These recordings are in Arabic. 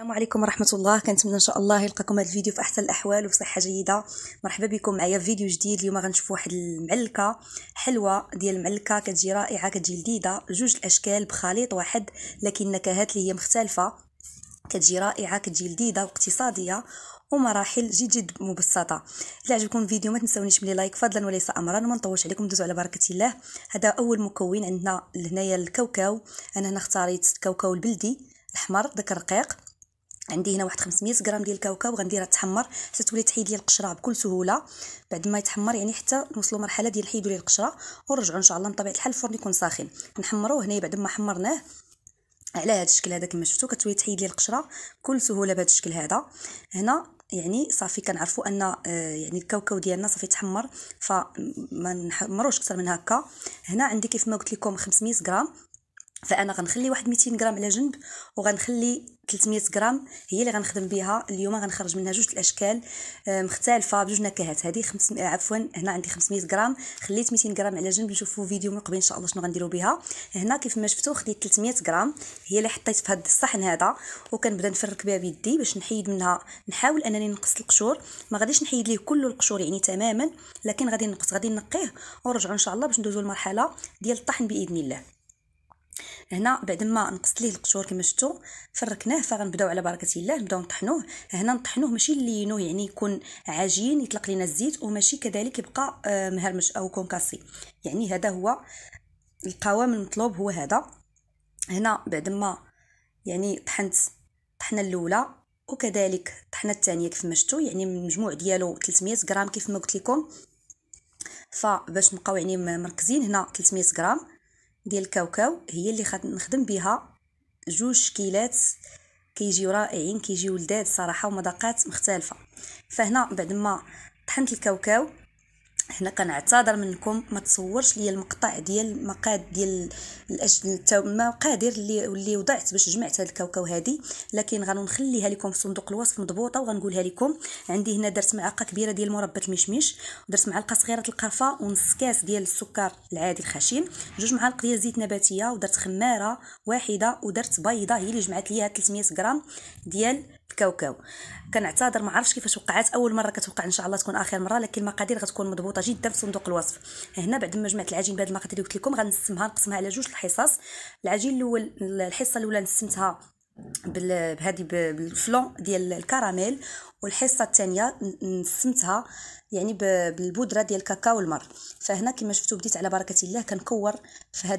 السلام عليكم ورحمة الله كنتمنى إن شاء الله يلقاكم هذا الفيديو في أحسن الأحوال وفي صحة جيدة مرحبا بكم معايا في فيديو جديد اليوم غنشوفوا واحد المعلكة حلوة ديال المعلكة كتجي رائعة كتجي لذيذة جوج الأشكال بخليط واحد لكن نكهات اللي هي مختلفة كتجي رائعة كتجي لذيذة واقتصادية ومراحل جد جد مبسطه الا عجبكم الفيديو ما تنسونيش بلي لايك فضلا وليس امرا وما نطولش عليكم دوزوا على بركه الله هذا اول مكون عندنا لهنايا الكاوكاو انا هنا اختاريت الكاوكاو البلدي الاحمر داك الرقيق عندي هنا واحد 500 غرام ديال الكاوكاو غنديرها تحمر حتى تولي تحيد لي القشره بكل سهوله بعد ما يتحمر يعني حتى نوصلوا مرحله ديال حيدوا لي القشره ونرجعوا ان شاء الله بطبيعه الحال الفرن يكون ساخن نحمروه هنايا بعد ما حمرناه على هذا الشكل هذا كما شفتوا كتولي تحيد لي القشره بكل سهوله بهذا الشكل هذا هنا يعني صافي كنعرفوا ان آه، يعني الكاوكاو ديالنا صافي تحمر فما نحمروش اكثر من هكا هنا عندي كيف ما قلت لكم 500 غرام فانا غنخلي واحد 200 غرام على جنب وغنخلي 300 غرام هي اللي غنخدم بها اليوم غنخرج منها جوج الاشكال آه، مختلفه بجوج نكهات هذه 500 عفوا هنا عندي 500 غرام خليت 200 غرام على جنب نشوفوا فيديو من قبل ان شاء الله شنو غنديروا بها هنا كيف ما شفتوا خديت 300 غرام هي اللي حطيت في هذا الصحن هذا وكنبدا نفرك بها بيدي باش نحيد منها نحاول انني نقص القشور ما غاديش نحيد ليه كل القشور يعني تماما لكن غادي نقص غادي نقيه ونرجعوا ان شاء الله باش ندوزوا المرحله ديال الطحن باذن الله هنا بعد ما نقصت ليه القشور كما شفتوا فركناه فغنبداو على بركه الله نبداو نطحنوه هنا نطحنوه ماشي نلينوه يعني يكون عجين يطلق لينا الزيت وماشي كذلك يبقى آه، مهرمش او كونكاسي يعني هذا هو القوام المطلوب هو هذا هنا بعد ما يعني طحنت طحنه الاولى وكذلك الطحنه الثانيه كيف ما شفتوا يعني المجموع ديالو 300 غرام كيف ما قلت لكم فباش نبقاو يعني مركزين هنا 300 غرام ديال الكاوكاو هي اللي نخدم بها جوج شكيلات كيجيو رائعين كيجيو لذاذ صراحه ومذاقات مختلفه فهنا بعد ما طحنت الكاوكاو هنا كنعتذر منكم ما تصورش ليا المقطع ديال مقاد ديال المقادير اللي اللي وضعت باش جمعت هاد الكاوكاو هادي لكن غنخليها لكم في صندوق الوصف مضبوطه وغنقولها لكم عندي هنا درت معلقه كبيره ديال مربى المشمش ودرت معلقه صغيره القرفه ونص كاس ديال السكر العادي الخشن جوج معالق ديال زيت نباتيه ودرت خماره واحده ودرت بيضه هي اللي جمعت ليا 300 غرام ديال كاوكاو كنعتذر ما عرفتش كيفاش وقعت اول مره كتوقع ان شاء الله تكون اخر مره لكن المقادير غتكون مضبوطه جدا في صندوق الوصف هنا بعد ما جمعت العجين بهاد المقادير اللي قلت لكم غنقسمها نقسمها على جوج الحصص العجين الاول الحصه الاولى نسمتها بهذه بالفلون ديال الكراميل والحصه الثانيه نسمتها يعني بالبودره ديال الكاكاو المر فهنا كما شفتوا بديت على بركه الله كنكور في هاد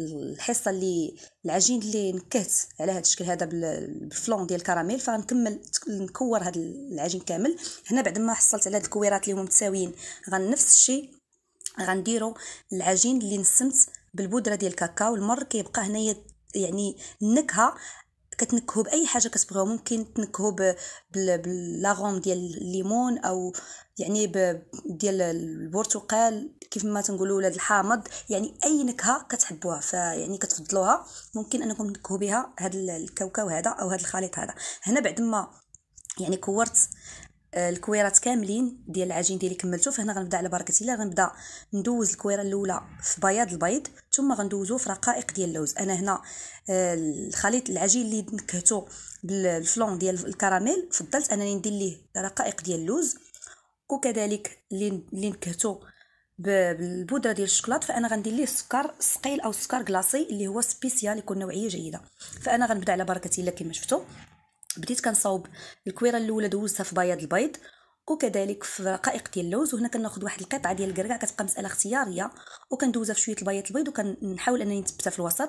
الحصه اللي العجين اللي نكهت على هذا الشكل هذا بالفلون ديال الكراميل فغنكمل نكور هاد العجين كامل هنا بعد ما حصلت على هاد الكويرات اللي هما متساويين غنفس الشيء غنديروا العجين اللي نسمت بالبودره ديال الكاكاو المر كيبقى هنايا يعني النكهه كتنكهو باي حاجه كتبغيو ممكن تنكهو باللاغوم ديال الليمون او يعني ديال البرتقال كيف ما تنقولوا ولاد الحامض يعني اي نكهه كتحبوها فيعني كتفضلوها ممكن انكم تنكهو بها هذا الكاوكاو هذا او هذا الخليط هذا هنا بعد ما يعني كورت آه، الكويرات كاملين ديال العجين ديالي كملتو فهنا غنبدا على بركه الله غنبدا ندوز الكويره الاولى في بياض البيض ثم غندوزو في رقائق ديال اللوز انا هنا آه، الخليط العجين اللي نكهته بالفلون ديال الكراميل فضلت انني ندير ليه رقائق ديال اللوز وكذلك اللي نكهته بالبودره ديال الشوكولات فانا غندير ليه السكر ثقيل او سكر كلاصي اللي هو سبيسيال يكون نوعيه جيده فانا غنبدا على بركه الله كما شفتوا بديت كنصاوب الكويره الاولى دوزتها في بياض البيض وكذلك في رقائق ديال اللوز وهنا كناخذ واحد القطعه ديال الكركع كتبقى مساله اختياريه وكندوزها في شويه البياض البيض وكنحاول انني نثبتها في الوسط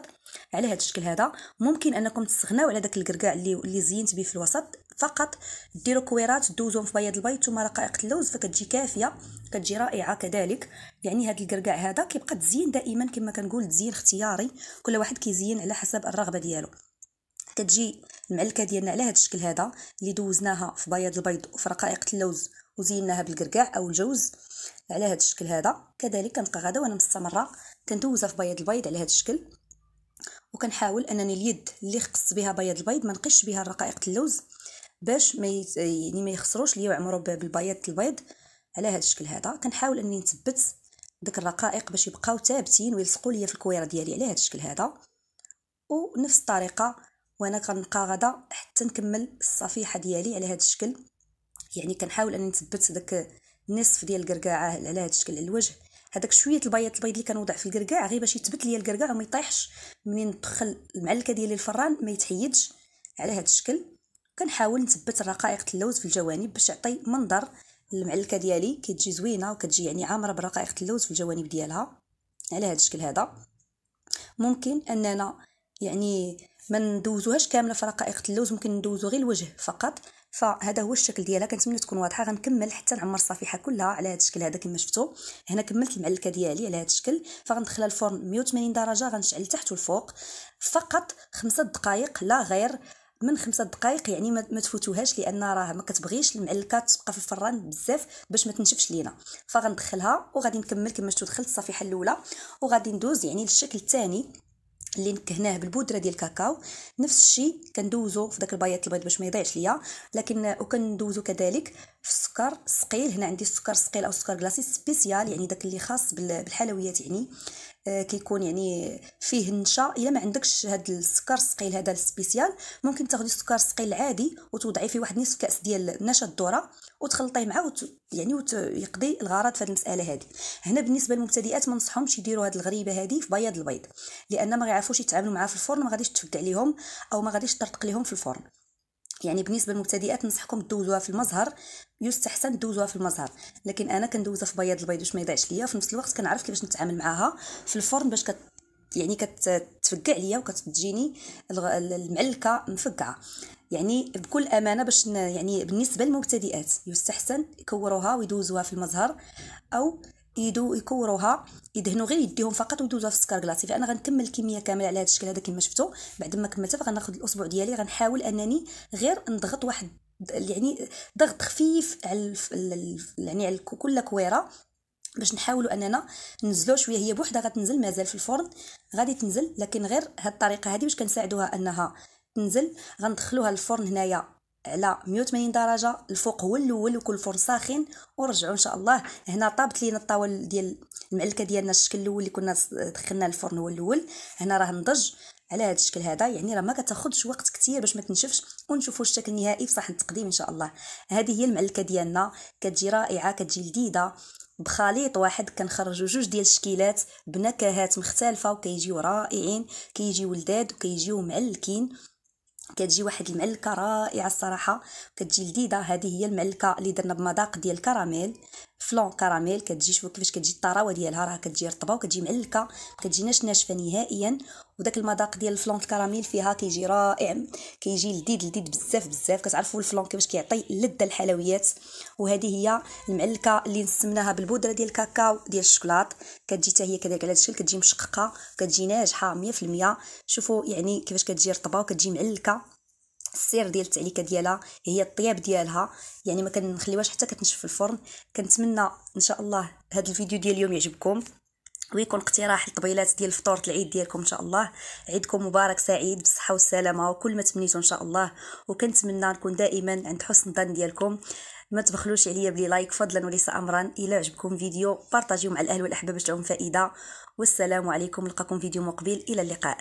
على هذا الشكل هذا ممكن انكم تستغناو على داك الكركع اللي اللي زينت به في الوسط فقط ديروا كويرات دوزوهم في بياض البيض ثم رقائق اللوز فكتجي كافيه كتجي رائعه كذلك يعني هذا الكركع هذا كيبقى تزيين دائما كما كنقول تزيين اختياري كل واحد كيزين على حسب الرغبه ديالو كتجي المعلكه ديالنا على هذا الشكل هذا اللي دوزناها في بياض البيض وفي رقائق اللوز وزيناها بالكركاع او الجوز على هذا الشكل هذا كذلك كنبقى غدا وانا مستمره كندوزها في بياض البيض على هذا الشكل وكنحاول انني اليد اللي خص بها بياض البيض ما نقش بها رقائق اللوز باش ما يعني ما يخسروش ليا ويعمروا بالبياض البيض على هذا الشكل هذا كنحاول انني نثبت ديك الرقائق باش يبقاو ثابتين ويلصقوا ليا في الكويره ديالي على هذا الشكل هذا ونفس الطريقه وانا كنبقى غدا حتى نكمل الصفيحه ديالي على هذا الشكل يعني كنحاول انني نثبت داك النصف ديال القرقاعه على هذا الشكل الوجه هذاك شويه البياض البيض اللي كنوضع في الكركاع غير باش يثبت ليا الكركاع وما يطيحش منين ندخل المعلكه ديالي الفران ما يتحيدش على هذا الشكل كنحاول نثبت رقائق اللوز في الجوانب باش يعطي منظر المعلكه ديالي كتجي زوينه وكتجي يعني عامره برقائق اللوز في الجوانب ديالها على هذا الشكل هذا ممكن اننا يعني ما ندوزوهاش كامله في رقائق اللوز ممكن ندوزو غير الوجه فقط فهذا هو الشكل ديالها كنتمنى تكون واضحه غنكمل حتى نعمر الصفيحه كلها على هذا الشكل هذا كما شفتوا هنا كملت المعلكه ديالي على هذا الشكل فغندخلها الفرن 180 درجه غنشعل تحت والفوق فقط خمسة دقائق لا غير من خمسة دقائق يعني ما تفوتوهاش لان راه ما كتبغيش المعلكه تبقى في الفران بزاف باش ما تنشفش لينا فغندخلها وغادي نكمل كما شفتوا دخلت الصفيحه الاولى وغادي ندوز يعني للشكل الثاني اللي نكهناه بالبودره ديال الكاكاو نفس الشيء كندوزو في داك البياض البيض باش ما يضيعش ليا لكن وكندوزو كذلك في السكر الثقيل هنا عندي السكر الثقيل او السكر كلاصي سبيسيال يعني داك اللي خاص بالحلويات يعني آه، كيكون يعني فيه النشا الا ما عندكش هذا السكر الثقيل هذا السبيسيال ممكن تاخدي السكر الثقيل العادي وتوضعي فيه واحد نصف كاس ديال نشا الذره وتخلطيه معاه وت... يعني ويقضي الغرض في هذه المساله هذه هنا بالنسبه للمبتدئات ما نصحهمش يديروا هذه الغريبه هذه في بياض البيض لان ما غيعرفوش يتعاملوا معها في الفرن ما غاديش تفد عليهم او ما غاديش ترتق ليهم في الفرن يعني بالنسبه للمبتدئات ننصحكم دوزوها في المزهر يستحسن دوزوها في المزهر لكن انا كندوزها في بياض البيض باش ما يضيعش ليا في نفس الوقت كنعرف كيفاش نتعامل معاها في الفرن باش كت يعني كتفكع ليا وكتجيني المعلكه مفكعه يعني بكل امانه باش يعني بالنسبه للمبتدئات يستحسن يكوروها ويدوزوها في المزهر او يدو يكوروها يدهنوا غير يديهم فقط ويدوزوها في السكر كلاصي فانا غنكمل الكميه كامله على هذا الشكل هذا كما شفتوا بعد ما كملتها فغناخذ الاسبوع ديالي غنحاول انني غير نضغط واحد يعني ضغط خفيف على يعني على كل كويره باش نحاولوا اننا ننزلو شويه هي بوحدها غتنزل مازال في الفرن غادي تنزل لكن غير هاد الطريقه هذه باش كنساعدوها انها تنزل غندخلوها الفرن هنايا على 180 درجه الفوق هو الاول وكل فرن ساخن ورجعوا ان شاء الله هنا طابت لينا الطاول ديال المعلكه ديالنا الشكل الاول اللي كنا دخلنا الفرن هو الاول هنا راه نضج على هذا الشكل هذا يعني راه ما كتاخذش وقت كثير باش ما تنشفش ونشوفوا الشكل النهائي في صحن التقديم ان شاء الله هذه هي المعلكه ديالنا كتجي رائعه كتجي لذيذه بخليط واحد كنخرجوا جوج ديال الشكيلات بنكهات مختلفه وكيجيو رائعين كيجيو لذاد وكيجيو معلكين كتجي واحد المعلكه رائعه الصراحه كتجي لذيذه هذه هي المعلكه اللي درنا بمذاق ديال الكراميل فلون كراميل كتجي شوفوا كيفاش كتجي الطراوه ديالها راه كتجي رطبه وكتجي معلكه ما كتجيناش ناشفه نهائيا وداك المذاق ديال الفلون الكراميل فيها كيجي رائع كيجي لذيذ لذيذ بزاف بزاف كتعرفوا الفلون كيفاش كيعطي لذه الحلويات وهذه هي المعلكه اللي نسمناها بالبودره ديال الكاكاو ديال الشوكولات كتجي حتى هي كذلك على هذا الشكل كتجي مشققه كتجي ناجحه 100% شوفوا يعني كيفاش كتجي رطبه وكتجي معلكه السر ديال التعليكه ديالها هي الطياب ديالها يعني ما كنخليوهاش حتى كتنشف في الفرن كنتمنى ان شاء الله هذا الفيديو ديال اليوم يعجبكم ويكون اقتراح لطبيلات ديال فطورة العيد ديالكم ان شاء الله عيدكم مبارك سعيد بالصحه والسلامه وكل ما تمنيتو ان شاء الله وكنتمنى نكون دائما عند حسن الظن ديالكم ما تبخلوش عليا بلي لايك فضلا وليس امرا الا عجبكم فيديو بارطاجيو مع الاهل والاحباب باش فائده والسلام عليكم نلقاكم فيديو مقبل الى اللقاء